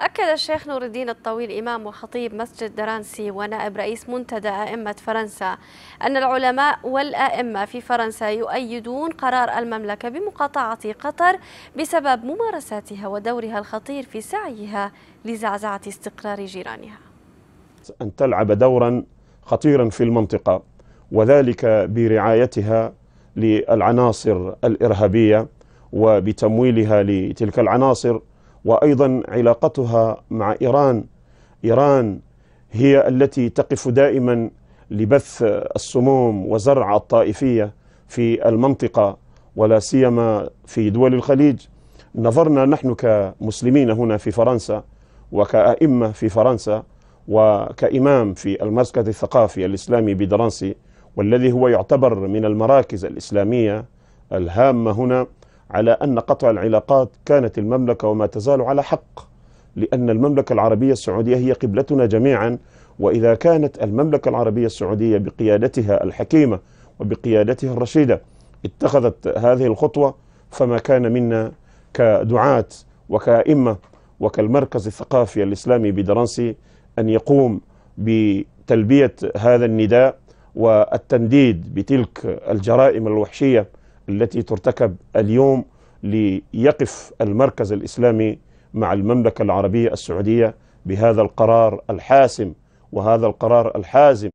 أكد الشيخ نور الدين الطويل إمام وخطيب مسجد درانسي ونائب رئيس منتدى أئمة فرنسا أن العلماء والأئمة في فرنسا يؤيدون قرار المملكة بمقاطعة قطر بسبب ممارساتها ودورها الخطير في سعيها لزعزعة استقرار جيرانها أن تلعب دورا خطيرا في المنطقة وذلك برعايتها للعناصر الإرهابية وبتمويلها لتلك العناصر وايضا علاقتها مع ايران ايران هي التي تقف دائما لبث السموم وزرع الطائفيه في المنطقه ولا سيما في دول الخليج نظرنا نحن كمسلمين هنا في فرنسا وكأئمة في فرنسا وكإمام في المركز الثقافي الإسلامي بدرانسي والذي هو يعتبر من المراكز الإسلامية الهامة هنا على أن قطع العلاقات كانت المملكة وما تزال على حق لأن المملكة العربية السعودية هي قبلتنا جميعا وإذا كانت المملكة العربية السعودية بقيادتها الحكيمة وبقيادتها الرشيدة اتخذت هذه الخطوة فما كان منا كدعاة وكأئمة وكالمركز الثقافي الإسلامي بدرنسي أن يقوم بتلبية هذا النداء والتنديد بتلك الجرائم الوحشية التي ترتكب اليوم ليقف المركز الإسلامي مع المملكة العربية السعودية بهذا القرار الحاسم وهذا القرار الحازم